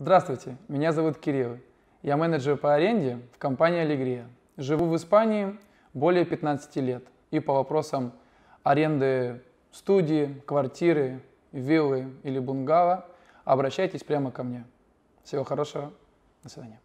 Здравствуйте, меня зовут Кирилл. Я менеджер по аренде в компании Allegria. Живу в Испании более 15 лет и по вопросам аренды студии, квартиры, виллы или бунгало обращайтесь прямо ко мне. Всего хорошего. До свидания.